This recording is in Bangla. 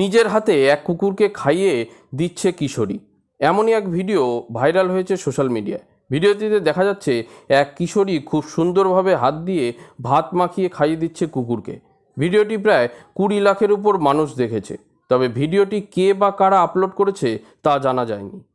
নিজের হাতে এক কুকুরকে খাইয়ে দিচ্ছে কিশোরী এমনই এক ভিডিও ভাইরাল হয়েছে সোশ্যাল মিডিয়ায় ভিডিওটিতে দেখা যাচ্ছে এক কিশোরী খুব সুন্দরভাবে হাত দিয়ে ভাত মাখিয়ে খাইয়ে দিচ্ছে কুকুরকে ভিডিওটি প্রায় কুড়ি লাখের উপর মানুষ দেখেছে তবে ভিডিওটি কে বা কারা আপলোড করেছে তা জানা যায়নি